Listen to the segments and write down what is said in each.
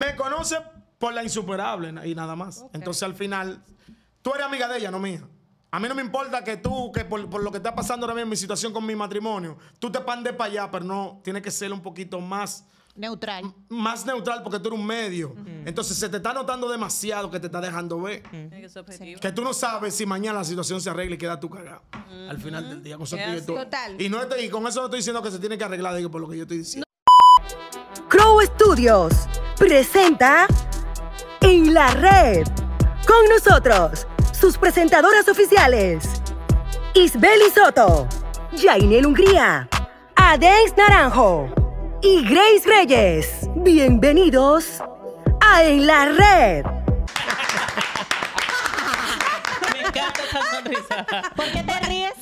Me conoce por la insuperable y nada más. Entonces al final, tú eres amiga de ella, no mía. A mí no me importa que tú, que por, lo que está pasando ahora mismo mi situación con mi matrimonio, tú te pandes para allá, pero no, tiene que ser un poquito más... Neutral. Más neutral porque tú eres un medio. Entonces se te está notando demasiado que te está dejando ver. Que tú no sabes si mañana la situación se arregla y queda tu cagado. Al final del día. Con Y, con eso no estoy diciendo que se tiene que arreglar, digo, por lo que yo estoy diciendo. Crow Studios presenta En la Red. Con nosotros, sus presentadoras oficiales, Isbeli Soto, Jainel Hungría, Adex Naranjo y Grace Reyes. Bienvenidos a En la Red. Me encanta esa sonrisa. ¿Por qué te ríes?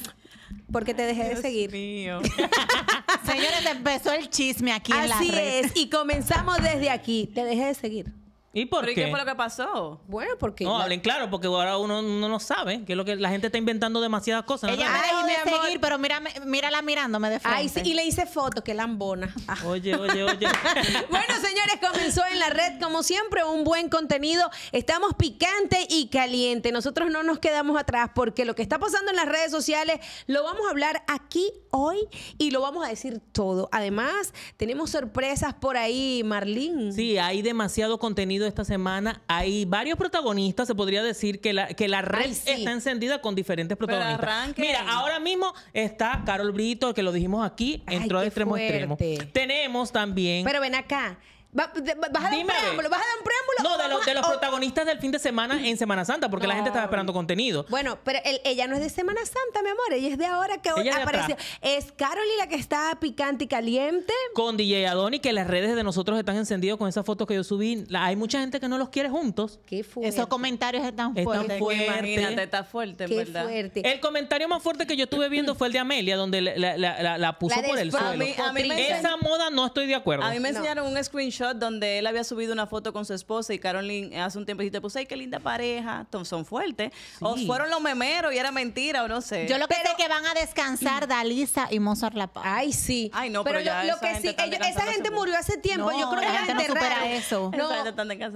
porque te dejé de seguir. Mío. Señores, empezó el chisme aquí Así en la red. es, y comenzamos desde aquí. Te dejé de seguir. ¿Y por qué? ¿Y qué fue lo que pasó? Bueno, porque... No, hablen claro, porque ahora uno, no no sabe. Que es lo que la gente está inventando demasiadas cosas. Ella me dejó de seguir, pero mírala mirándome de frente. y le hice foto, que lambona. Ah. Oye, oye, oye. bueno, señores, comenzó en la red, como siempre, un buen contenido. Estamos picante y caliente. Nosotros no nos quedamos atrás porque lo que está pasando en las redes sociales lo vamos a hablar aquí hoy y lo vamos a decir todo. Además, tenemos sorpresas por ahí, Marlene. Sí, hay demasiado contenido esta semana. Hay varios protagonistas. Se podría decir que la, que la red está encendida con diferentes protagonistas. Mira, ahora mismo está Carol Brito, que lo dijimos aquí, entró de extremo a extremo. Tenemos también. Pero ven acá. ¿Vas a dar un preámbulo? ¿Vas a un preámbulo? No, de, los protagonistas del fin de semana en Semana Santa, porque la gente estaba esperando contenido. Bueno, pero ella no es de Semana Santa, mi amor. Ella es de ahora que apareció. Es Carol y la que está picante y caliente. Con DJ Adoni, que las redes de nosotros están encendidas con esa foto que yo subí. hay mucha gente que no los quiere juntos. Qué fuerte. Esos comentarios están fuertes. Están fuertes está fuerte, Qué Fuerte. El comentario más fuerte que yo estuve viendo fue el de Amelia, donde la, puso por el suelo. esa moda no estoy de acuerdo. A mí me enseñaron un screenshot donde él había subido una foto con su esposa y Carolyn eh, hace un tiempo te puso, ay, qué linda pareja, son fuertes. O fueron los memeros y era mentira o no sé. Yo lo que que van a descansar mm. Dalisa y Mozart La Ay, sí. Ay, no, pero, lo, que sí, esa gente murió hace tiempo. yo creo que la gente no supera eso.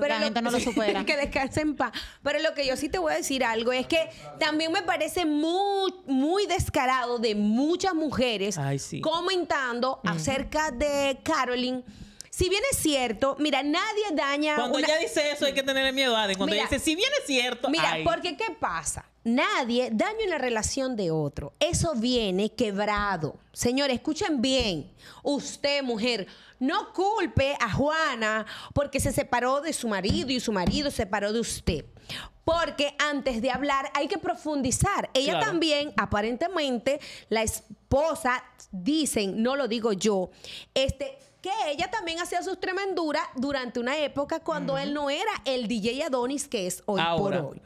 pero la no lo supera. que descansen en paz. Pero lo que yo sí te voy a decir algo es que también me parece muy, muy descarado de muchas mujeres comentando mm. acerca de Caroline si bien es cierto, mira, nadie daña. Cuando ella dice eso, hay que tener miedo Aden. Cuando ella dice, si bien es cierto. Mira, porque ¿qué pasa? Nadie daña una relación de otro. Eso viene quebrado. Señores, escuchen bien. Usted, mujer, no culpe a Juana porque se separó de su marido y su marido se separó de usted. Porque antes de hablar hay que profundizar. Ella también, aparentemente, la esposa, dicen, no lo digo yo, este que ella también hacía sus tremenduras durante una época cuando él no era el DJ Adonis que es hoy por hoy.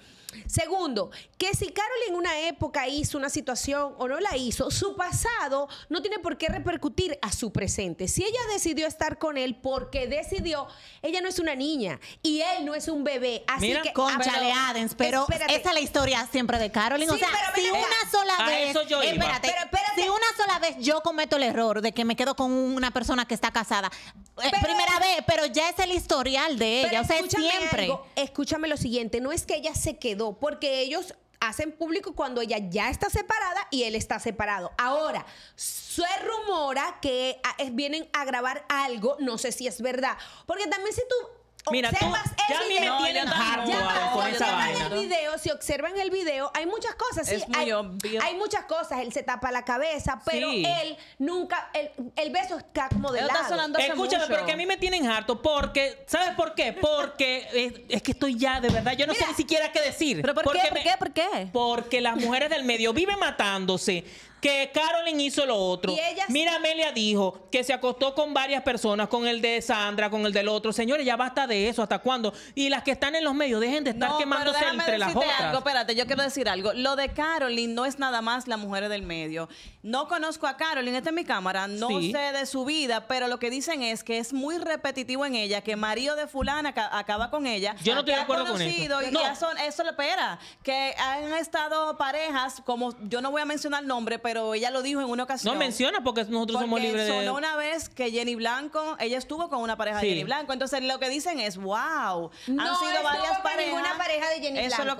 Segundo, que si Carolyn en una época hizo una situación o no la hizo, su pasado no tiene por qué repercutir a su presente. Si ella decidió estar con él porque decidió, ella no es una niña y él no es un bebé. Así Mira, que con Adams, pero esa es la historia siempre de Carolyn. o sea, si una sola vez, pero si una sola vez yo cometo el error de que me quedo con una persona que está casada, eh, primera vez, pero ya es el historial de ella, o sea, siempre. escúchame lo siguiente, no es que ella se quedó porque ellos hacen público cuando ella ya está separada y él está separado. Ahora, se rumora que ah, vienen a grabar algo, no sé si es verdad, porque también si tú Mira, tú, ya me harto El video, si observan el video, hay muchas cosas. hay, muchas cosas. Él se tapa la cabeza, pero él nunca, el, beso está como de lado. Escúchame, pero que a mí me tienen harto porque, ¿sabes por qué? Porque es, que estoy ya, de verdad, yo no sé ni siquiera qué decir. ¿Pero por qué? Porque ¿Por qué? ¿Por qué? Porque las mujeres del medio viven matándose. Que Carolyn hizo lo otro. Mira, Amelia dijo que se acostó con varias personas, con el de Sandra, con el del otro. Señores, ya basta de eso? ¿Hasta cuándo? Y las que están en los medios, dejen de estar quemándose entre las otras. Algo. Espérate, yo quiero decir algo. Lo de Carolyn no es nada más la mujer del medio. No conozco a Carolyn, esta es mi cámara, no sé de su vida, pero lo que dicen es que es muy repetitivo en ella, que Mario de fulana acaba con ella. Yo no estoy de acuerdo con eso. no. eso espera, que han estado parejas, como yo no voy a mencionar nombre, pero ella lo dijo en una ocasión. No menciona porque nosotros somos libres de... una vez que Jenny Blanco, ella estuvo con una pareja de Jenny Blanco, entonces lo que dicen es ¡Wow! No Han sido varias parejas. ninguna pareja de Jenny Blanco. Eso es lo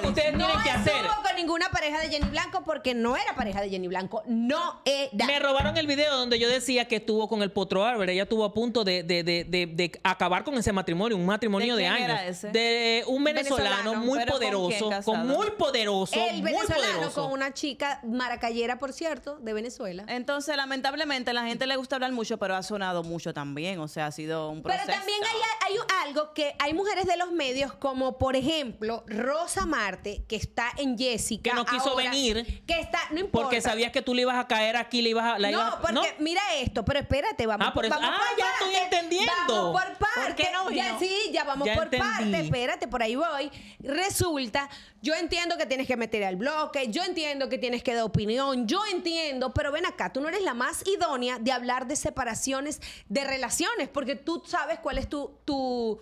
que, ustedes tienen que hacer. No con ninguna pareja de Jenny Blanco porque no era pareja de Jenny Blanco. No Me robaron el video donde yo decía que estuvo con el Potro Álvarez. Ella estuvo a punto de, acabar con ese matrimonio, un matrimonio de, años. De un venezolano, muy poderoso. Con, muy poderoso. El venezolano con una chica maracayera, por cierto, de Venezuela. Entonces, lamentablemente, a la gente le gusta hablar mucho, pero ha sonado mucho también. O sea, ha sido un proceso. Pero también hay algo que hay mujeres de los medios, como por ejemplo Rosa Marte, que está en Jessica. Que no quiso venir. Que está, no importa. Porque sabías que tú le ibas a caer aquí, le ibas a. La no, porque mira esto, pero espérate, vamos, ah, por, vamos ah, ya estoy entendiendo. Vamos por parte. no, ya, sí, ya vamos por parte. Espérate, por ahí voy. Resulta yo entiendo que tienes que meter al bloque, yo entiendo que tienes que dar opinión, yo entiendo, pero ven acá, tú no eres la más idónea de hablar de separaciones de relaciones, porque tú sabes cuál es tu, tu,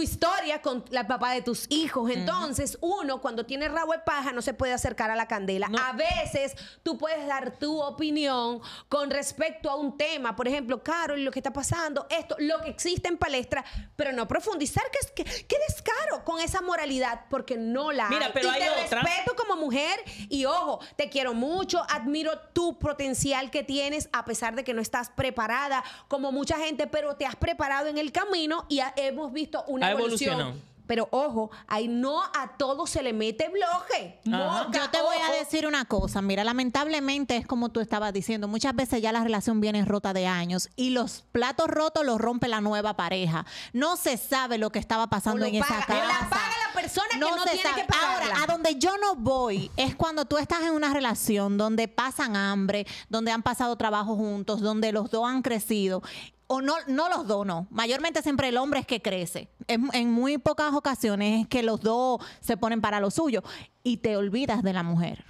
historia con la papá de tus hijos. Entonces, uno cuando tiene rabo de paja no se puede acercar a la candela. A veces tú puedes dar tu opinión con respecto a un tema, por ejemplo, y lo que está pasando, esto, lo que existe en palestra, pero no profundizar, que, que, que descaro con esa moralidad, porque no la pero y hay te respeto como mujer y ojo, te quiero mucho, admiro tu potencial que tienes a pesar de que no estás preparada como mucha gente, pero te has preparado en el camino y hemos visto una evolución. Pero ojo, ahí no a todos se le mete bloque. Yo te voy a decir una cosa, mira, lamentablemente es como tú estabas diciendo, muchas veces ya la relación viene rota de años y los platos rotos los rompe la nueva pareja. No se sabe lo que estaba pasando en esa casa persona no que no tiene que Ahora, a donde yo no voy es cuando tú estás en una relación donde pasan hambre, donde han pasado trabajo juntos, donde los dos han crecido o no, no los dos, no. Mayormente siempre el hombre es que crece. En, muy pocas ocasiones es que los dos se ponen para lo suyo y te olvidas de la mujer.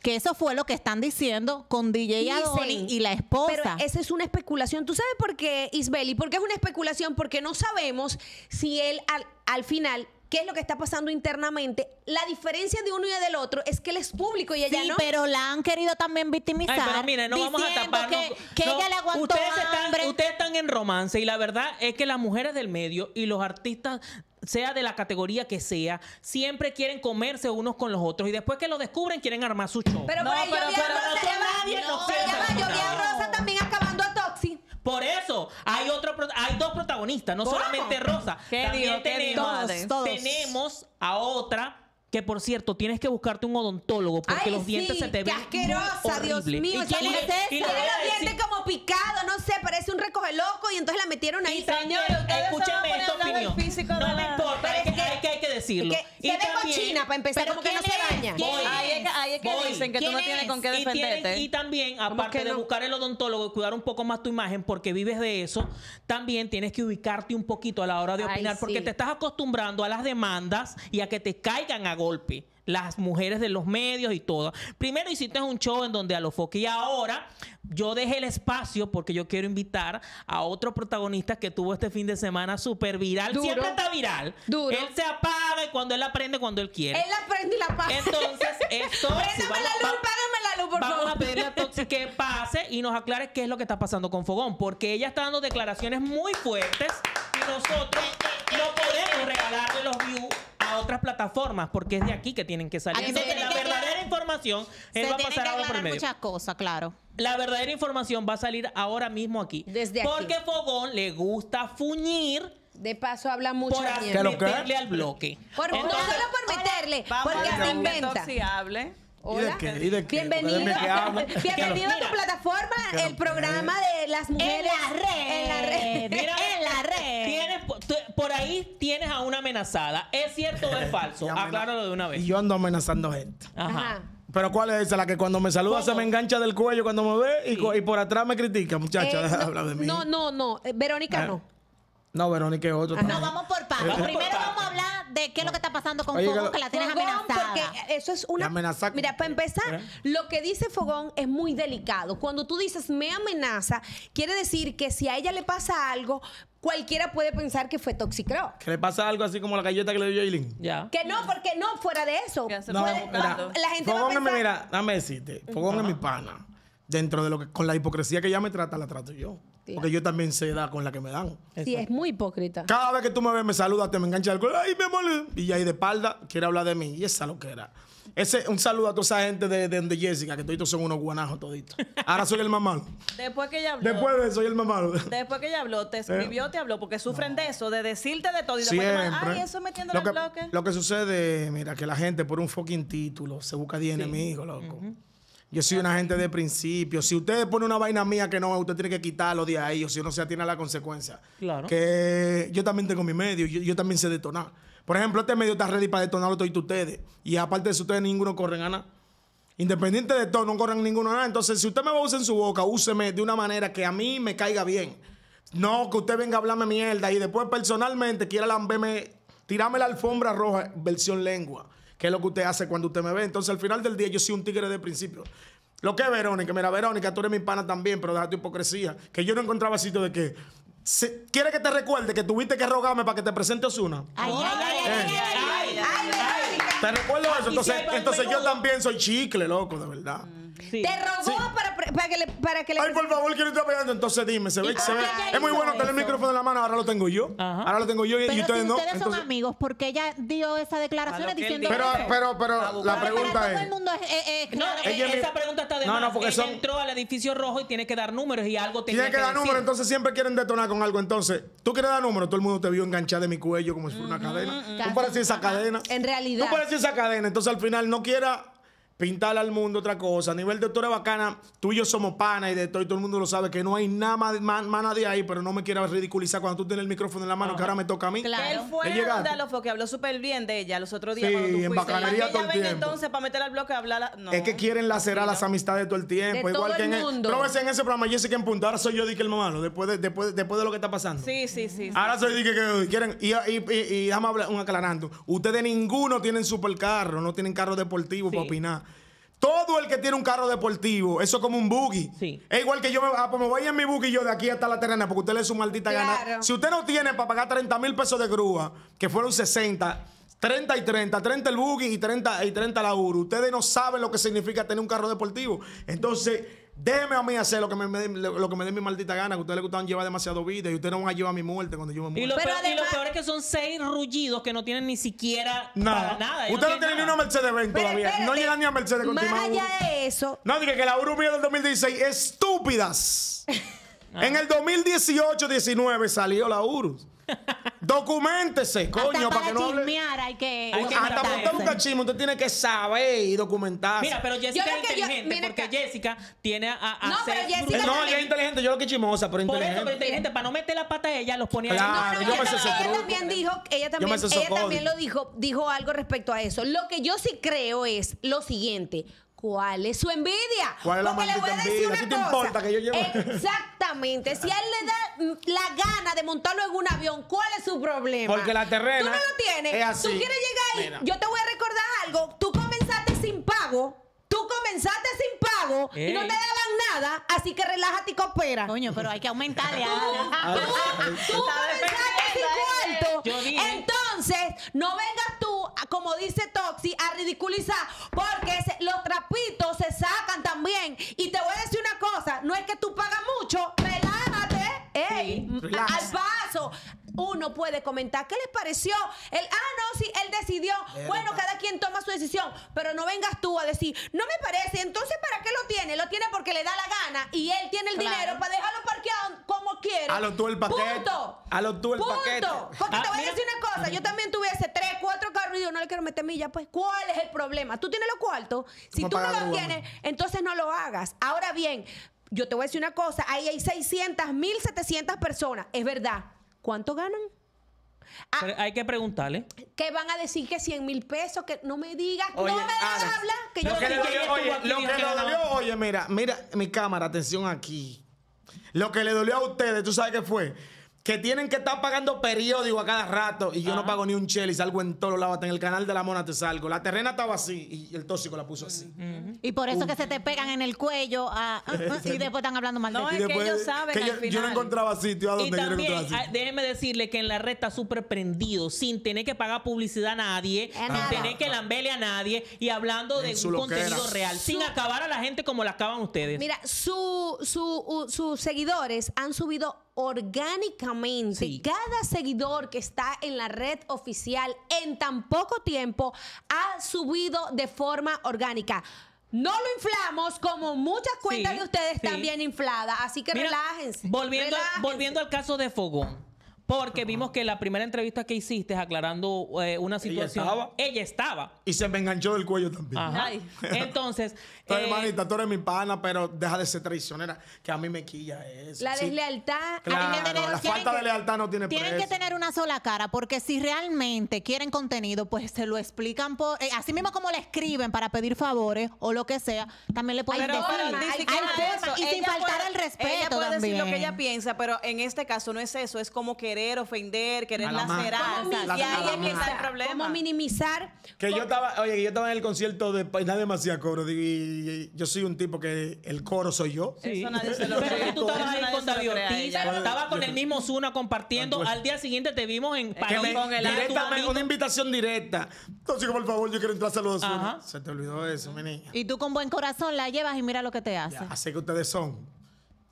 Que eso fue lo que están diciendo con DJ Adoni y la esposa. Pero esa es una especulación. ¿Tú sabes por qué, Isbeli? ¿Por qué es una especulación porque no sabemos si él al, al final qué es lo que está pasando internamente. La diferencia de uno y del otro es que él es público y ella sí, pero la han querido también victimizar. Ay, pero mire, no vamos a taparnos. Que, que ella le aguantó ustedes Están, en romance y la verdad es que las mujeres del medio y los artistas sea de la categoría que sea, siempre quieren comerse unos con los otros y después que lo descubren quieren armar su show. Pero, no, por Rosa también por eso hay otro hay dos protagonistas, no solamente Rosa. También tenemos, tenemos a otra que por cierto, tienes que buscarte un odontólogo porque los dientes se te ven. ¡Qué asquerosa! Dios mío, tiene los dientes como picados, no sé, parece un recoge loco y entonces la metieron ahí. escúcheme esta opinión. no me importa, hay que, hay que, decirlo. y se ve cochina para empezar, como que no es, se baña. Ahí es, que dicen que tú no tienes con qué defenderte. Y, también, aparte de buscar el odontólogo y cuidar un poco más tu imagen porque vives de eso, también tienes que ubicarte un poquito a la hora de opinar porque te estás acostumbrando a las demandas y a que te caigan a golpe. Las mujeres de los medios y todo. Primero hiciste un show en donde a los foques. Y ahora yo dejé el espacio porque yo quiero invitar a otro protagonista que tuvo este fin de semana súper viral. Siempre está viral. Él se apaga y cuando él aprende, cuando él quiere. Él aprende y la pasa Entonces, esto. vamos, la luz, págame la luz, por Vamos a pedirle a Toxi que pase y nos aclare qué es lo que está pasando con Fogón. Porque ella está dando declaraciones muy fuertes y nosotros no podemos regalarle los views otras plataformas porque es de aquí que tienen que salir. Entonces, la verdadera información él va a pasar ahora por medio. muchas cosas, claro. La verdadera información va a salir ahora mismo aquí. Desde porque Fogón le gusta fuñir. De paso habla mucho por meterle al bloque. no solo por meterle, porque se inventa. Hola. de Bienvenido. a tu plataforma, el programa de las mujeres. En la red. En la red. por ahí tienes a una amenazada. ¿Es cierto o es falso? Acláralo de una vez. Y yo ando amenazando gente. Ajá. Pero ¿cuál es esa? La que cuando me saluda se me engancha del cuello cuando me ve y, por atrás me critica, muchacha. de no, de mí. no, no, no. Eh, Verónica no. No, Verónica es otro. Ah, no, vamos por partes. Eh, Primero eh, vamos a hablar de qué es lo que está pasando con Fogón, que la tienes Fogón, amenazada. Porque eso es una. Mira, para empezar, ¿Eh? lo que dice Fogón es muy delicado. Cuando tú dices me amenaza, quiere decir que si a ella le pasa algo, cualquiera puede pensar que fue toxicro. Que le pasa algo así como la galleta que le dio Aileen. Ya. Que no, porque no, fuera de eso. No, mira, la gente Fogón va a pensar... mira, dame decirte, Fogón es mi pana. Dentro de lo que, con la hipocresía que ella me trata, la trato yo. Porque yo también sé edad con la que me dan. Sí, es muy hipócrita. Cada vez que tú me ves, me saludas, te me engancha el ¡Ay, me mole. Y ahí de espalda quiere hablar de mí. Y esa lo que era. Ese, un saludo a toda esa gente de, de, Jessica, que toditos son unos guanajos toditos. Ahora soy el más malo. Después que ella habló. Después de eso, soy el más malo. Después que ella habló, te eh. escribió, te habló, porque sufren de eso, de decirte de todo. Y después te mandan, ay, eso metiendo lo que, Lo que sucede, mira, que la gente por un fucking título se busca 10 enemigos, loco. Yo soy una gente de principio. Si usted pone una vaina mía que no, usted tiene que quitarlo de ahí, o si uno se atiene a la consecuencia. Claro. Que yo también tengo mi medio, yo, yo también sé detonar. Por ejemplo, este medio está ready para detonarlo todo y ustedes. Y aparte de eso, ustedes ninguno corren a nada. Independiente de todo, no corren ninguno nada. Entonces, si usted me va a usar en su boca, úseme de una manera que a mí me caiga bien. No, que usted venga a hablarme mierda y después personalmente quiera lamberme, tirarme la alfombra roja, versión lengua qué es lo que usted hace cuando usted me ve. Entonces, al final del día, yo soy un tigre de principio. Lo que es Verónica, mira, Verónica, tú eres mi pana también, pero deja tu hipocresía. Que yo no encontraba sitio de que. Se, ¿Quiere que te recuerde que tuviste que rogarme para que te presente una Ay, ay, ay, Te recuerdo eso. Entonces, entonces yo también soy chicle, loco, de verdad. Mm. Te rogó para para que le. Para que le Ay, por favor, quiero estar pegando. Entonces dime, se ve. Ah, es muy bueno tener el micrófono en la mano, ahora lo tengo yo. Ahora lo tengo yo y, ustedes no. Ustedes entonces... son amigos, porque ella dio esa declaración? diciendo. Pero, pero, pero, la pregunta es. Todo el mundo eh, eh, No, eh, esa pregunta está de. No, no, porque son. Entró al edificio rojo y tiene que dar números y algo tiene que dar números, entonces siempre quieren detonar con algo. Entonces, tú quieres dar números, todo el mundo te vio enganchada de mi cuello como si fuera una cadena. Tú decir esa cadena. En realidad. Tú decir esa cadena. Entonces, al final, no quiera pintarle al mundo otra cosa. A nivel de doctora bacana, tú y yo somos pana y de todo, todo el mundo lo sabe que no hay nada más, más, de ahí, pero no me quieras ridiculizar cuando tú tienes el micrófono en la mano, ah, que ahora me toca a mí. Claro. Él fue de los que habló súper bien de ella los otros días. cuando tú en bacanería todo el entonces para meter al bloque a hablar. es que quieren lacerar las amistades todo el tiempo. Igual que el en mundo. Pero en ese programa, Jessica en punto. Ahora soy yo, que el después de, después, después de lo que está pasando. Sí, sí, sí. Ahora soy di que quieren. Y, y, déjame hablar un aclarando. Ustedes ninguno tienen supercarro, no tienen carro deportivo para opinar. Todo el que tiene un carro deportivo, eso es como un buggy. Es igual que yo me, ah, pues voy en mi buggy yo de aquí hasta la terrena, porque usted le es su maldita gana. Si usted no tiene para pagar 30 mil pesos de grúa, que fueron 60, 30 y 30, 30 el buggy y 30 y 30 la URU. Ustedes no saben lo que significa tener un carro deportivo. Entonces Déjeme a mí hacer lo que me, lo me dé mi maldita gana, que a ustedes les gustaban llevar demasiado vida y ustedes no van a llevar mi muerte cuando yo me muera. Y lo, Pero peor, lo peor es que son seis rullidos que no tienen ni siquiera nada. Para ustedes no, tienen ni una Mercedes Benz todavía. no llegan ni a Mercedes Más allá de eso. No, dije que la Urubia del 2016, estúpidas. En el 2018-19 salió la URUS. Documentese, coño, para, que no hable. hay que, hay que hasta para un cachismo, usted tiene que saber y documentarse. Mira, pero Jessica es inteligente, porque Jessica tiene a, No, pero Jessica eh, No, ella es inteligente, yo lo que chimosa, pero inteligente. pero inteligente, para no meter la pata a ella, los ponía claro, ella, también, ella dijo, ella ella también lo dijo, dijo algo respecto a eso. Lo que yo sí creo es lo siguiente. ¿Cuál es su envidia? ¿Cuál es la le voy a decir envidia? una ¿A ti te importa que yo llevo? Exactamente. Si él le da la gana de montarlo en un avión, ¿cuál es su problema? Porque la terrena. Tú no lo tienes. Tú quieres llegar ahí. Yo te voy a recordar algo. Tú comenzaste sin pago. Tú comenzaste sin pago y no te daban nada, así que relájate y coopera. Coño, pero hay que aumentarle. tú, comenzaste sin cuarto. Entonces, no vengas tú, como dice Toxi, a ridiculizar, porque los trapitos se sacan también. Y te voy a decir una cosa, no es que tú pagas mucho, la. ¡Ey! ¡Al paso! Uno puede comentar, ¿qué les pareció? El, ah, no, sí, él decidió. bueno, cada quien toma su decisión, pero no vengas tú a decir, no me parece, entonces ¿para qué lo tiene? Lo tiene porque le da la gana y él tiene el dinero para dejarlo parqueado como quiera A lo tú el paquete. Punto. A lo tú el Punto. paquete. Porque te ah, voy a decir una cosa, yo también tuve tuviese tres, cuatro carros y yo no le quiero meter milla, pues ¿cuál es el problema? Tú tienes los cuartos, si tú no los tienes, entonces no lo hagas. Ahora bien, yo te voy a decir una cosa, ahí hay 600, 1.700 personas, es verdad. ¿Cuánto ganan? Ah. hay que preguntarle. ¿Qué van a decir que 100 mil pesos? Que no me digas, no me Que yo que lo que le dolió, oye, mira, mira mi cámara, atención aquí. Lo que le dolió a ustedes, ¿tú sabes qué fue? que tienen que estar pagando periódico a cada rato y yo no pago ni un chel y salgo en todos lados, en el canal de la mona te salgo. La terrena estaba así y el tóxico la puso así. Y por eso que se te pegan en el cuello y después están hablando mal No, es que ellos saben que yo, yo, no encontraba sitio a donde y también, yo ah, Déjeme decirle que en la red está súper prendido, sin tener que pagar publicidad a nadie, sin tener que lambele a nadie y hablando de un contenido real, sin acabar a la gente como la acaban ustedes. Mira, su, sus seguidores han subido orgánicamente cada seguidor que está en la red oficial en tan poco tiempo ha subido de forma orgánica. No lo inflamos como muchas cuentas de ustedes también bien infladas, así que relájense, volviendo, Volviendo al caso de Fogón. Porque vimos que la primera entrevista que hiciste aclarando eh, una situación. Ella estaba. Y se me enganchó del cuello también. Entonces. Eh, hermanita, tú eres mi pana, pero deja de ser traicionera, que a mí me quilla eso. La deslealtad. la falta de lealtad no tiene Tienen que tener una sola cara, porque si realmente quieren contenido, pues se lo explican por. Eh, así mismo como le escriben para pedir favores o lo que sea, también le pueden decir. y sin faltar el respeto. Ella puede decir lo que ella piensa, pero en este caso no es eso, es como que querer ofender, querer lacerar. Y ahí es que el problema. ¿Cómo minimizar? Que yo estaba, oye, yo estaba en el concierto de Nadie me coro. Y yo soy un tipo que el coro soy yo. Eso nadie se lo cree. Tú estabas ahí con estaba con el mismo Zuna compartiendo. Al día siguiente te vimos en París con el Directamente, una invitación directa. Entonces, por favor, yo quiero entrar a Zuna. Se te olvidó eso, mi niña. Y tú con buen corazón la llevas y mira lo que te hace. Así que ustedes son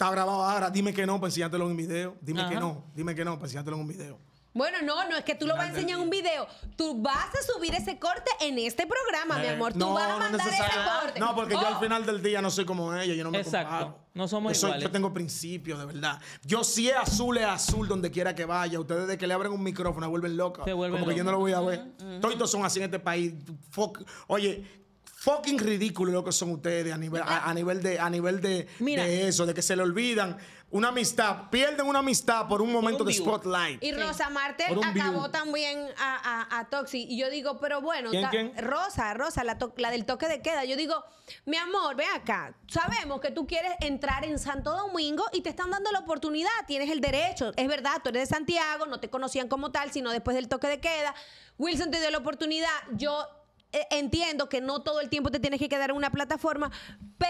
está grabado ahora, dime que no, pues enséñatelo en un video. Dime que no, dime que no, pues enséñatelo en un video. Bueno, no, no es que tú lo vas a enseñar en un video. Tú vas a subir ese corte en este programa, mi eh, amor. Tú vas a mandar no ese corte. No, porque yo al oh. final del día no soy como ella, yo no me Exacto. No somos yo Yo tengo principios, de verdad. Yo sí es azul, es azul donde quiera que vaya. Ustedes de que le abren un micrófono vuelven loca vuelven Como que yo no lo voy a ver. Todos son así en este país. Oye, fucking ridículo lo que son ustedes a nivel, a, nivel, de, a nivel de, eso, de que se le olvidan una amistad, pierden una amistad por un momento de spotlight. Y Rosa Martel acabó también a, Toxi. Y yo digo, pero bueno, Rosa, Rosa, la, la, del toque de queda. Yo digo, mi amor, ve acá. Sabemos que tú quieres entrar en Santo Domingo y te están dando la oportunidad. Tienes el derecho. Es verdad, tú eres de Santiago, no te conocían como tal, sino después del toque de queda. Wilson te dio la oportunidad. Yo eh, entiendo que no todo el tiempo te tienes que quedar en una plataforma,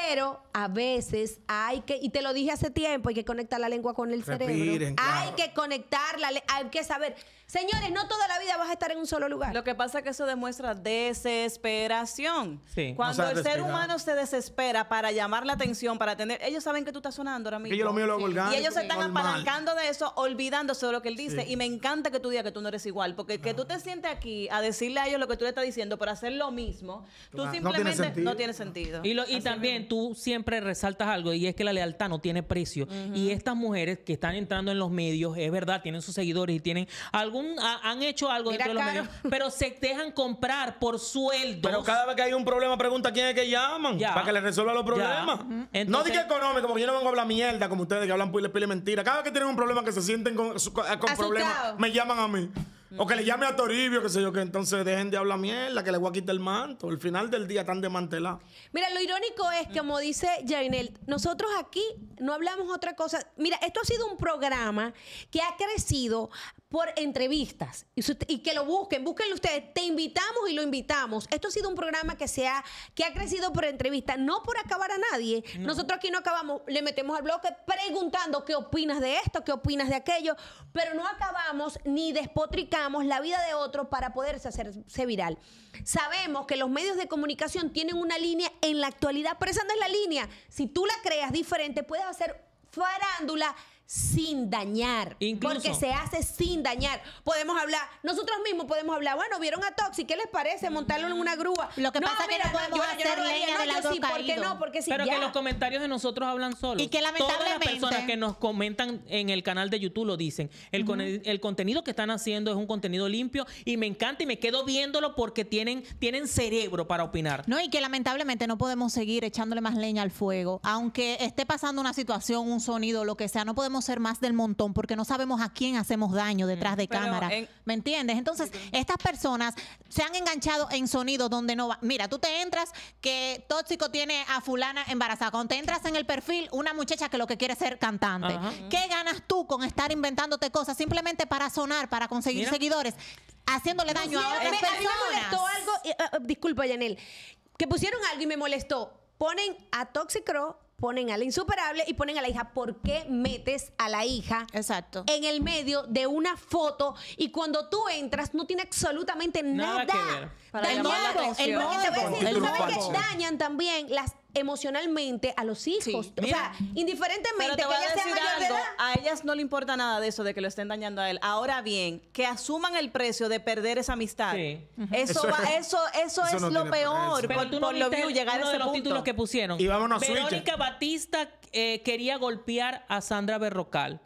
pero a veces hay que, y te lo dije hace tiempo, hay que conectar la lengua con el cerebro. Hay que conectarla, hay que saber. Señores, no toda la vida vas a estar en un solo lugar. Lo que pasa es que eso demuestra desesperación. Cuando el ser humano se desespera para llamar la atención, para tener. Ellos saben que tú estás sonando ahora mismo. lo lo Y ellos se están apalancando de eso, olvidándose de lo que él dice. Y me encanta que tú digas que tú no eres igual. Porque que tú te sientes aquí a decirle a ellos lo que tú le estás diciendo, para hacer lo mismo, tú simplemente no tiene sentido. Y, y también tú siempre resaltas algo y es que la lealtad no tiene precio. Y estas mujeres que están entrando en los medios, es verdad, tienen sus seguidores y tienen algún han hecho algo dentro de los pero se dejan comprar por sueldo Pero cada vez que hay un problema pregunta quién es que llaman para que les resuelva los problemas. no diga económico, porque yo no vengo a hablar mierda como ustedes que hablan pile pile mentira. Cada vez que tienen un problema que se sienten con, con problemas, me llaman a mí. O que le llame a Toribio, que sé yo, que entonces dejen de hablar mierda, que le voy a quitar el manto. Al final del día están desmantelados. Mira, lo irónico es que, como dice Jainel, nosotros aquí no hablamos otra cosa. Mira, esto ha sido un programa que ha crecido por entrevistas y, que lo busquen, búsquenlo ustedes. Te invitamos y lo invitamos. Esto ha sido un programa que, se ha, que ha crecido por entrevistas, no por acabar a nadie. Nosotros aquí no acabamos, le metemos al bloque preguntando qué opinas de esto, qué opinas de aquello, pero no acabamos ni despotricamos la vida de otro para poderse hacerse viral. Sabemos que los medios de comunicación tienen una línea en la actualidad, pero esa no es la línea. Si tú la creas diferente, puedes hacer farándula sin dañar. Incluso, porque se hace sin dañar. Podemos hablar, nosotros mismos podemos hablar, bueno, vieron a Toxi, ¿qué les parece? Montarlo en una grúa. Lo que pasa es que no podemos hacer leña de la sí, ¿por qué no? Porque Pero que los comentarios de nosotros hablan solos. Y que lamentablemente... Todas las personas que nos comentan en el canal de YouTube lo dicen. El, el, contenido que están haciendo es un contenido limpio y me encanta y me quedo viéndolo porque tienen, tienen cerebro para opinar. No, y que lamentablemente no podemos seguir echándole más leña al fuego. Aunque esté pasando una situación, un sonido, lo que sea, no podemos ser más del montón porque no sabemos a quién hacemos daño detrás de cámara. ¿Me entiendes? Entonces, estas personas se han enganchado en sonidos donde no va. Mira, tú te entras que Tóxico tiene a fulana embarazada. Cuando te entras en el perfil, una muchacha que lo que quiere es ser cantante. ¿Qué ganas tú con estar inventándote cosas simplemente para sonar, para conseguir seguidores? haciéndole daño a otras personas. Ah, ah, disculpa, Yanel, que pusieron algo y me molestó. Ponen a Toxicro ponen a la insuperable y ponen a la hija. ¿Por qué metes a la hija Exacto. en el medio de una foto y cuando tú entras no tiene absolutamente nada? nada que ver. El que dañan también las emocionalmente a los hijos. o sea, indiferentemente que ella sea A ellas no le importa nada de eso, de que lo estén dañando a él. Ahora bien, que asuman el precio de perder esa amistad. Eso, eso, eso, es lo peor. por, lo view, llegar a ese los títulos que pusieron. Y Verónica Batista eh, quería golpear a Sandra Berrocal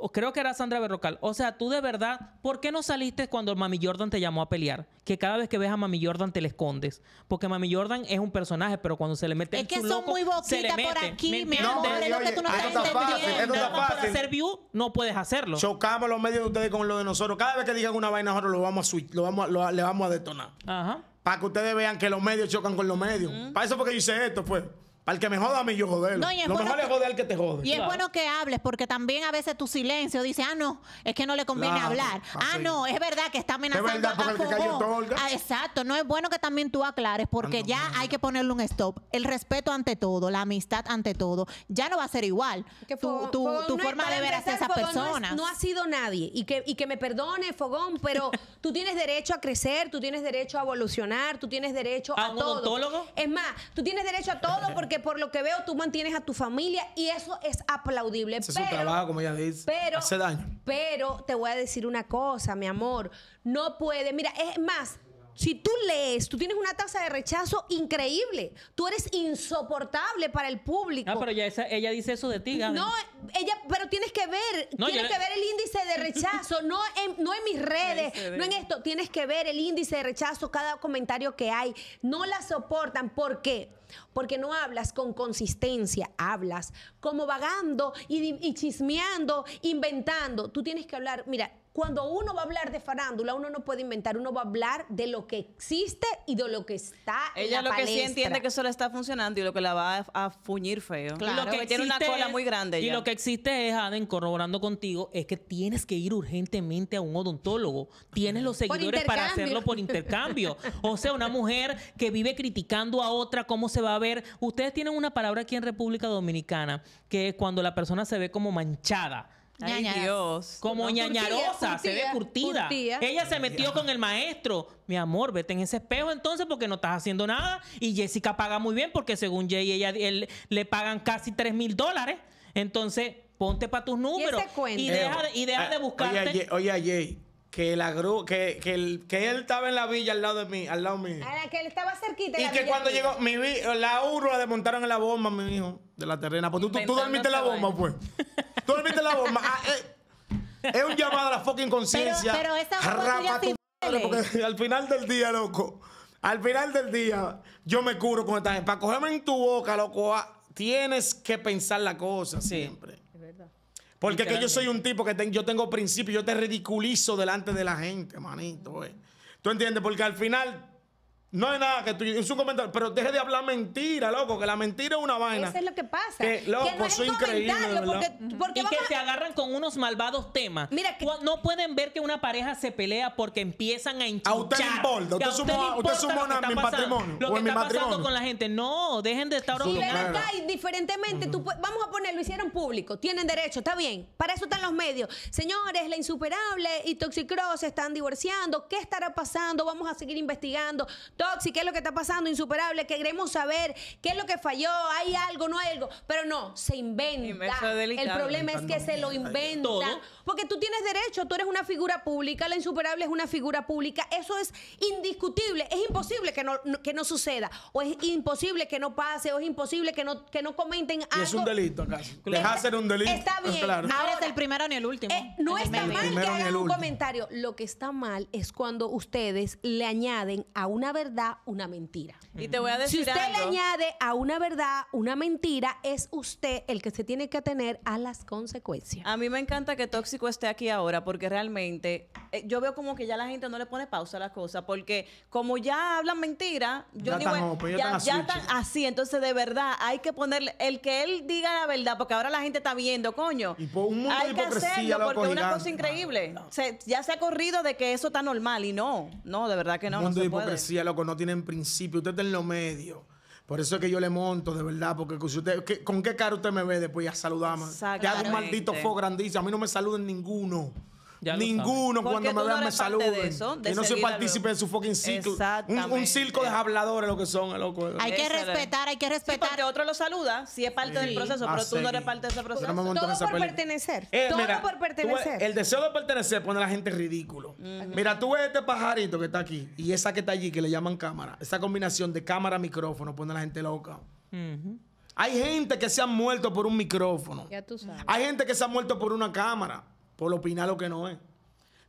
o creo que era Sandra Berrocal. O sea, tú de verdad, ¿por qué no saliste cuando Mami Jordan te llamó a pelear? Que cada vez que ves a Mami Jordan te le escondes. Porque Mami Jordan es un personaje, pero cuando se le mete es en que son muy boquitas por aquí, mi amor. es lo que tú no estás hacer view, no puedes hacerlo. Chocamos los medios de ustedes con lo de nosotros. Cada vez que digan una vaina, nosotros lo vamos a switch, lo vamos a, le vamos a detonar. Ajá. Para que ustedes vean que los medios chocan con los medios. Para eso porque yo hice esto, pues. Al que me joda a mí, yo jodelo. No, Lo mejor que- es al que te jode. Y es bueno que hables, porque también a veces tu silencio dice, ah, no, es que no le conviene hablar. Ah, no, es verdad que está amenazando Es verdad, porque el que cayó ah, exacto, no es bueno que también tú aclares, porque ya hay que ponerle un stop. El respeto ante todo, la amistad ante todo, ya no va a ser igual. tu tu- forma de ver a esas no No, ha sido nadie. Y que, que me perdone, Fogón, pero tú tienes derecho a crecer, tú tienes derecho a evolucionar, tú tienes derecho a, ¿A un todo. Es más, tú tienes derecho a todo porque por lo que veo tú mantienes a tu familia y eso es aplaudible. pero, es su trabajo, como ella dice. Pero, hace daño. Pero te voy a decir una cosa, mi amor. No puede. Mira, es más, si tú lees, tú tienes una tasa de rechazo increíble. Tú eres insoportable para el público. Ah, pero ya ella dice eso de ti, No, ella, pero tienes que ver, tienes que ver el índice de rechazo, no en, no en mis redes, no en esto. Tienes que ver el índice de rechazo, cada comentario que hay. No la soportan. ¿Por qué? Porque no hablas con consistencia, hablas como vagando y, y chismeando, inventando. Tú tienes que hablar, mira, cuando uno va a hablar de farándula, uno no puede inventar, uno va a hablar de lo que existe y de lo que está Ella en la Ella lo que sí entiende que eso le está funcionando y lo que la va a, fuñir feo. Claro, y lo que, tiene una cola muy grande. Y lo que existe es, Aden, corroborando contigo, es que tienes que ir urgentemente a un odontólogo. Tienes los seguidores para hacerlo por intercambio. o sea, una mujer que vive criticando a otra, cómo se va a ver. Ustedes tienen una palabra aquí en República Dominicana, que es cuando la persona se ve como manchada Ay, Dios. Como ñañarosa, se ve curtida, Ella se metió con el maestro. Mi amor, vete en ese espejo entonces porque no estás haciendo nada. Y Jessica paga muy bien porque según Jay, ella le pagan casi 3 mil dólares. Entonces, ponte para tus números. Y deja, de- y eh, buscarte. Oye, Jay que la que, él estaba en la villa al lado de mí, al lado mío. que él estaba cerquita. Y que cuando llegó, la urla la desmontaron en la bomba, mi hijo, de la terrena. Pues tú, tú, dormiste en la bomba, pues. Tú la bomba. Ah, eh, es un llamado a la fucking conciencia. Pero, porque al final del día, loco, al final del día, yo me curo con esta gente. Para cogerme en tu boca, loco, ah, tienes que pensar la cosa siempre. Es verdad. Porque que yo soy un tipo que yo tengo principios, yo te ridiculizo delante de la gente, manito. Eh. ¿Tú entiendes? Porque al final no hay nada que tú. Es un comentario. Pero deje de hablar mentira, loco. Que la mentira es una vaina. Eso es lo que pasa. Que, loco, que no es increíble. Porque, y que se agarran con unos malvados temas. Mira, no pueden ver que una pareja se pelea porque empiezan a hinchar. A usted le importa. Usted, usted sumó a mi patrimonio. Lo que está pasando con la gente. No, dejen de estar sí, acá y diferentemente, vamos a ponerlo. lo hicieron público. Tienen derecho, está bien. Para eso están los medios. Señores, la insuperable y Toxicross están divorciando. ¿Qué estará pasando? Vamos a seguir investigando Toxi, ¿qué es lo que está pasando? Insuperable, queremos saber qué es lo que falló, hay algo, no hay algo. Pero no, se inventa. el problema es que se lo inventa. Porque tú tienes derecho, tú eres una figura pública, la insuperable es una figura pública. Eso es indiscutible, es imposible que no, suceda, o es imposible que no pase, o es imposible que no, que no comenten algo. es un delito, acá. Dejar ser un delito. Está bien. No Ahora el primero ni el último. Eh, no está mal que hagan un comentario. Lo que está mal es cuando ustedes le añaden a una verdad da una mentira. Y te voy a decir Si usted le añade a una verdad una mentira, es usted el que se tiene que tener a las consecuencias. A mí me encanta que Tóxico esté aquí ahora porque realmente eh, yo veo como que ya la gente no le pone pausa a las cosas porque como ya hablan mentira, yo ya digo, ya, así, entonces de verdad hay que ponerle el que él diga la verdad porque ahora la gente está viendo, coño. hay que hacerlo porque es una cosa increíble. ya se ha corrido de que eso está normal y no, no, de verdad que no no tienen principio, usted está en lo medio Por eso es que yo le monto, de verdad, porque usted, ¿con qué cara usted me ve después ya saludamos Te hago un maldito fo grandísimo. A mí no me saluden ninguno. Ninguno cuando me vean me saluda. Yo no soy partícipe de su fucking ciclo. Un, circo de habladores lo que son, loco. Hay que respetar, hay que respetar. otro lo saluda, si es parte del proceso, ah, pero tú no eres parte de ese proceso. Todo por pertenecer. Eh, Todo por pertenecer. el deseo de pertenecer pone a la gente ridículo. Mira, tú ves este pajarito que está aquí y esa que está allí, que le llaman cámara. Esa combinación de cámara-micrófono pone a la gente loca. Hay gente que se ha muerto por un micrófono. Ya tú sabes. Hay gente que se ha muerto por una cámara por opinar lo que no es.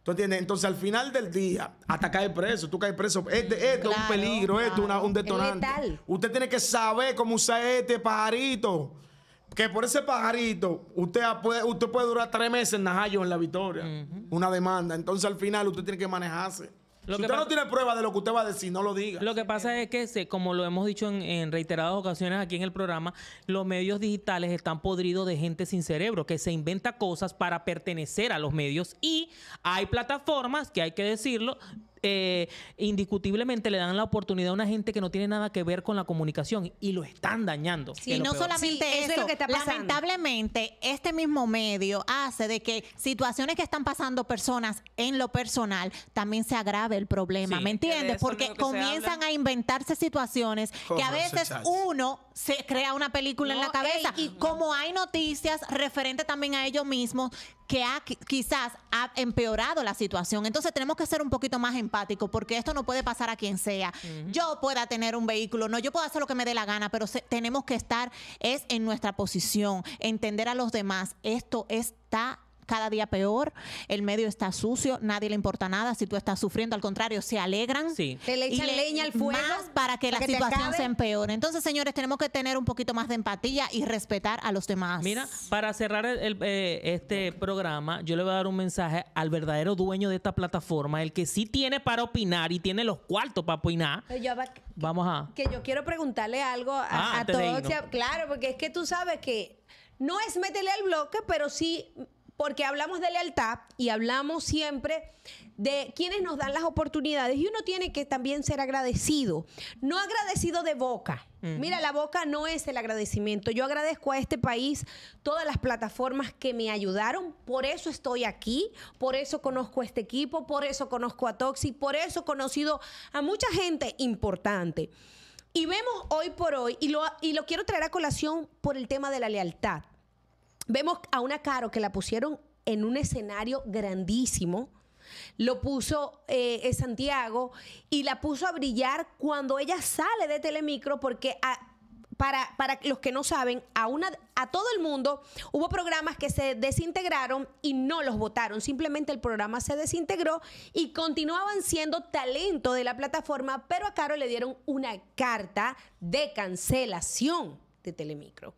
¿Tú entiendes? Entonces, al final del día, hasta cae preso, tú caes preso. esto es un peligro, esto es un detonante. usted tiene que saber cómo usar este pajarito. Que por ese pajarito, usted puede, puede durar tres meses en Najayo, en la victoria. Una demanda. Entonces, al final, usted tiene que manejarse si usted no tiene prueba de lo que usted va a decir, no lo diga. Lo que pasa es que, como lo hemos dicho en, reiteradas ocasiones aquí en el programa, los medios digitales están podridos de gente sin cerebro, que se inventa cosas para pertenecer a los medios. Y hay plataformas, que hay que decirlo, eh, indiscutiblemente le dan la oportunidad a una gente que no tiene nada que ver con la comunicación y lo están dañando. y no solamente eso, que lamentablemente este mismo medio hace de que situaciones que están pasando personas en lo personal también se agrave el problema, ¿me entiendes? Porque comienzan a inventarse situaciones que a veces uno se crea una película en la cabeza, y como hay noticias referente también a ellos mismos que ha quizás ha empeorado la situación. Entonces tenemos que ser un poquito más empáticos porque esto no puede pasar a quien sea. Yo pueda tener un vehículo, no, yo puedo hacer lo que me dé la gana, pero tenemos que estar es en nuestra posición, entender a los demás. Esto está cada día peor, el medio está sucio, nadie le importa nada, si tú estás sufriendo, al contrario, se alegran. Sí. Te le echan leña al fuego. Más para que la situación se empeore. Entonces, señores, tenemos que tener un poquito más de empatía y respetar a los demás. Mira, para cerrar eh, este programa, yo le voy a dar un mensaje al verdadero dueño de esta plataforma, el que sí tiene para opinar y tiene los cuartos para opinar. Vamos a... Que yo quiero preguntarle algo a, ah, todos. Claro, porque es que tú sabes que no es meterle al bloque, pero sí porque hablamos de lealtad y hablamos siempre de quienes nos dan las oportunidades y uno tiene que también ser agradecido, no agradecido de boca. Mira, la boca no es el agradecimiento. Yo agradezco a este país todas las plataformas que me ayudaron, por eso estoy aquí, por eso conozco a este equipo, por eso conozco a Toxi, por eso he conocido a mucha gente importante. Y vemos hoy por hoy, y y lo quiero traer a colación por el tema de la lealtad. Vemos a una Caro que la pusieron en un escenario grandísimo. Lo puso eh, Santiago y la puso a brillar cuando ella sale de Telemicro porque ah, para, para, los que no saben, a, una, a todo el mundo hubo programas que se desintegraron y no los votaron. Simplemente el programa se desintegró y continuaban siendo talento de la plataforma, pero a Caro le dieron una carta de cancelación de Telemicro.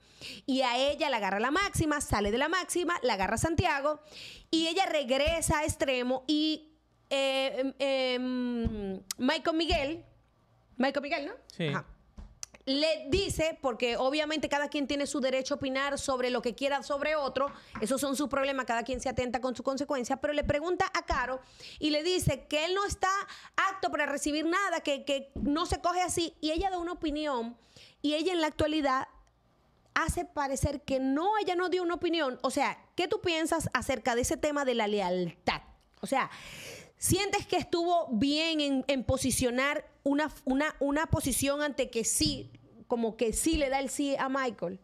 Y a ella la agarra la máxima, sale de la máxima, la agarra Santiago y ella regresa a extremo y eh, em, em, Michael Miguel, Michael Miguel, ¿no? le dice, porque obviamente cada quien tiene su derecho a opinar sobre lo que quiera sobre otro, esos son sus problemas, cada quien se atenta con sus consecuencias, pero le pregunta a Caro y le dice que él no está apto para recibir nada, que, que no se coge así, y ella da una opinión y ella en la actualidad hace parecer que no, ella no dio una opinión. O sea, ¿qué tú piensas acerca de ese tema de la lealtad? O sea, ¿sientes que estuvo bien en, posicionar una, una, posición ante que sí, como que sí le da el sí a Michael?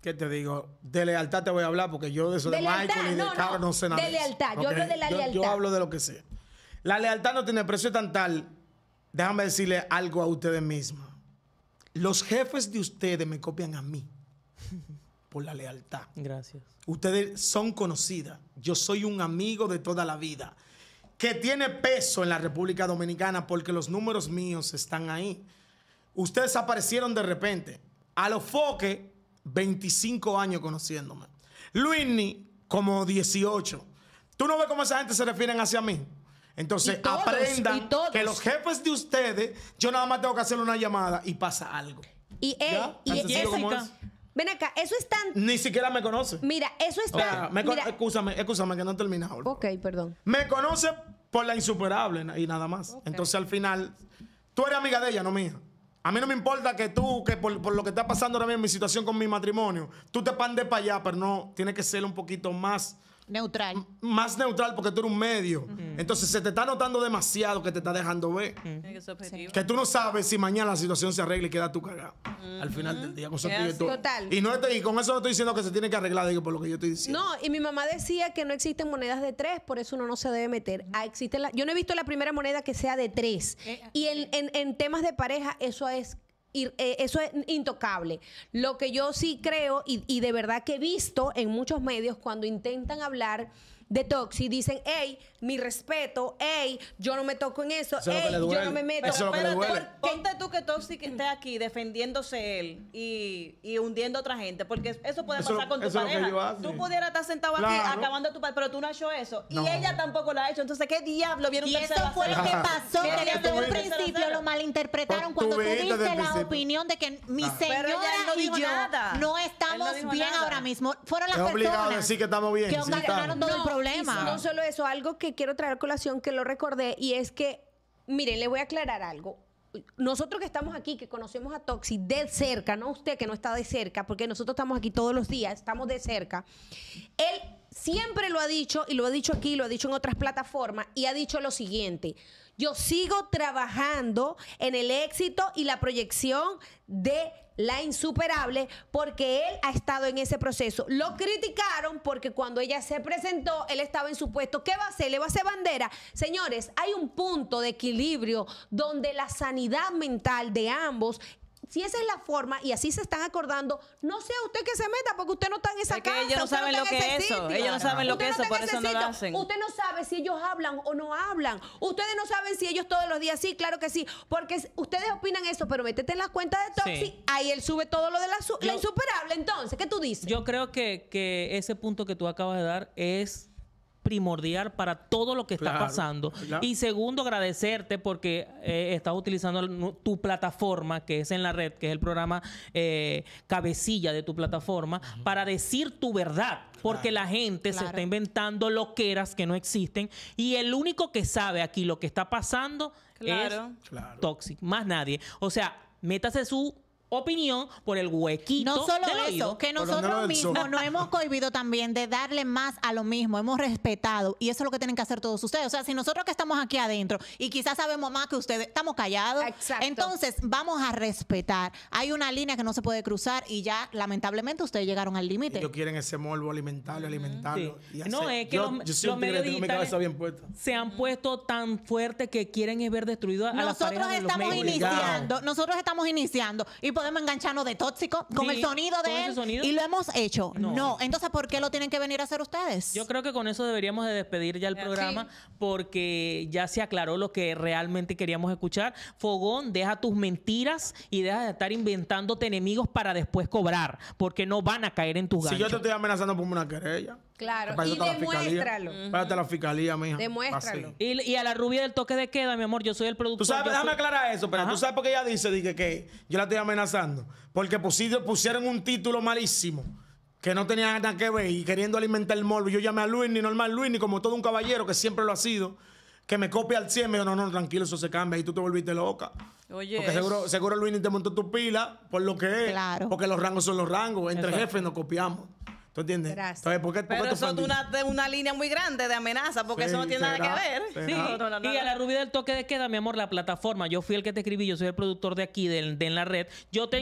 ¿Qué te digo? De lealtad te voy a hablar porque yo de eso de, Michael y de no, no, sé nada. De lealtad, yo hablo de la lealtad. Yo hablo de lo que sé. La lealtad no tiene precio tan tal. Déjame decirle algo a ustedes mismos. Los jefes de ustedes me copian a mí por la lealtad. Gracias. Ustedes son conocidas. Yo soy un amigo de toda la vida que tiene peso en la República Dominicana porque los números míos están ahí. Ustedes aparecieron de repente. A lo Foque, 25 años conociéndome. Luisny, como 18. ¿Tú no ves cómo esa gente se refieren hacia mí? Entonces, aprendan que los jefes de ustedes, yo nada más tengo que hacerle una llamada y pasa algo. Y, él, y, Ven acá, eso es tan. Ni siquiera me conoce. Mira, eso es tan. que no he terminado. Ok, perdón. Me conoce por la insuperable y nada más. Entonces, al final, tú eres amiga de ella, no mía. A mí no me importa que tú, que por, lo que está pasando ahora mismo en mi situación con mi matrimonio, tú te pandes para allá, pero no, tiene que ser un poquito más Neutral. Más neutral porque tú eres un medio. Entonces se te está notando demasiado que te está dejando ver. Que tú no sabes si mañana la situación se arregla y queda tú cagado. Al final del día. Con eso Y, no estoy, con eso no estoy diciendo que se tiene que arreglar digo, por lo que yo estoy diciendo. No, y mi mamá decía que no existen monedas de tres, por eso uno no se debe meter. Ah, yo no he visto la primera moneda que sea de tres. Eh, y eh, en temas de pareja, eso es eh, eso es intocable. Lo que yo sí creo y, y de verdad que he visto en muchos medios cuando intentan hablar de Toxi dicen, hey, mi respeto, hey, yo no me toco en eso, hey, yo no me meto. Eso Pero que le tú que Toxic esté aquí defendiéndose él y, y hundiendo a otra gente, porque eso puede pasar con tu pareja. Tú pudieras estar sentado aquí acabando tu pareja, pero tú no has hecho eso. Y ella tampoco lo ha hecho. Entonces, ¿qué diablo vieron Y eso fue lo que pasó, que desde un principio lo malinterpretaron pues cuando tuviste la opinión de que mi señora y yo no estamos bien ahora mismo. Fueron las personas que estamos bien. Que todo el problema no solo eso, algo que quiero traer a colación que lo recordé y es que, miren, le voy a aclarar algo nosotros que estamos aquí, que conocemos a Toxi de cerca, no usted que no está de cerca, porque nosotros estamos aquí todos los días, estamos de cerca, él siempre lo ha dicho y lo ha dicho aquí, lo ha dicho en otras plataformas y ha dicho lo siguiente, yo sigo trabajando en el éxito y la proyección de la insuperable, porque él ha estado en ese proceso. Lo criticaron porque cuando ella se presentó, él estaba en su puesto. ¿Qué va a hacer? ¿Le va a hacer bandera? Señores, hay un punto de equilibrio donde la sanidad mental de ambos si esa es la forma y así se están acordando, no sea usted que se meta porque usted no está en esa casa. Ellos no saben lo que es eso. Ellos no saben lo que es eso, por eso no lo hacen. Usted no sabe si ellos hablan o no hablan. Ustedes no saben si ellos todos los días sí, claro que sí. Porque ustedes opinan eso, pero métete en las cuentas de Toxi. Ahí él sube todo lo de la, insuperable. Entonces, ¿qué tú dices? Yo creo que, que ese punto que tú acabas de dar es primordial para todo lo que está pasando. Y segundo, agradecerte porque eh, estás utilizando tu plataforma, que es en la red, que es el programa eh, cabecilla de tu plataforma, para decir tu verdad. Porque la gente se está inventando loqueras que no existen. Y el único que sabe aquí lo que está pasando es tóxico, Más nadie. O sea, métase su opinión por el huequito. No solo eso, que nosotros mismos nos hemos cohibido también de darle más a lo mismo, hemos respetado y eso es lo que tienen que hacer todos ustedes. O sea, si nosotros que estamos aquí adentro y quizás sabemos más que ustedes, estamos callados. Entonces, vamos a respetar. Hay una línea que no se puede cruzar y ya lamentablemente ustedes llegaron al límite. Ellos quieren ese morbo alimentario, alimentario. no es que los, medios se han puesto tan fuerte que quieren ver destruido a nosotros estamos iniciando, nosotros estamos iniciando y por podemos engancharnos de tóxico con el sonido de él y lo hemos hecho. No. Entonces, ¿por qué lo tienen que venir a hacer ustedes? Yo creo que con eso deberíamos de despedir ya el eh, programa porque ya se aclaró lo que realmente queríamos escuchar. Fogón, deja tus mentiras y deja de estar inventándote enemigos para después cobrar, porque no van a caer en tus ganas. Si yo te estoy amenazando, por una querella. Claro, y demuéstralo. La la fiscalía, mija. Demuéstralo. Y, a la rubia del toque de queda, mi amor, yo soy el productor. Tú sabes, déjame aclarar eso, pero tú sabes por qué ella dice dije, que yo la estoy amenazando. Porque pusieron un título malísimo que no tenía nada que ver y queriendo alimentar el morbo. Yo llamé a Luis, ni normal Luis, ni como todo un caballero que siempre lo ha sido que me copia al 100. Me dijo, no, no, tranquilo, eso se cambia. Y tú te volviste loca. Oye. Porque seguro, seguro Luis te montó tu pila por lo que es. Claro. Porque los rangos son los rangos. Entre jefes nos copiamos. ¿Tú entiendes? Gracias. ¿por Pero eso es una, línea muy grande de amenaza, porque eso no tiene nada que ver. Sí. y a la rubia del toque de queda, mi amor, la plataforma. Yo fui el que te escribí, yo soy el productor de aquí, de, en la red. Yo te,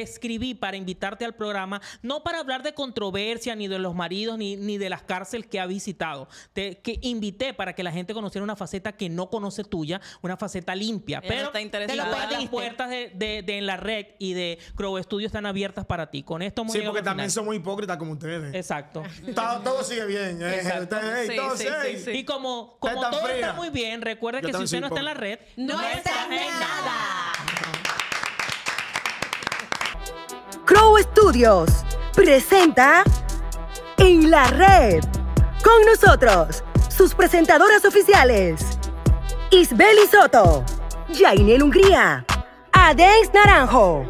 escribí para invitarte al programa, no para hablar de controversia, ni de los maridos, ni, ni de las cárceles que ha visitado. Te que invité para que la gente conociera una faceta que no conoce tuya, una faceta limpia. Pero las puertas de, de, en la red y de Crow Studio están abiertas para ti. Con esto muy Sí, porque también somos hipócritas como ustedes Exacto. todo, sigue bien. y como, como todo está muy bien, recuerde que si usted no está en la red, no, está, en nada. Crow Studios presenta En la Red. Con nosotros, sus presentadoras oficiales, Isbeli Soto, Jainel Hungría, Adex Naranjo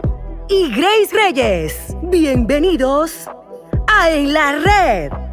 y Grace Reyes. Bienvenidos en la red.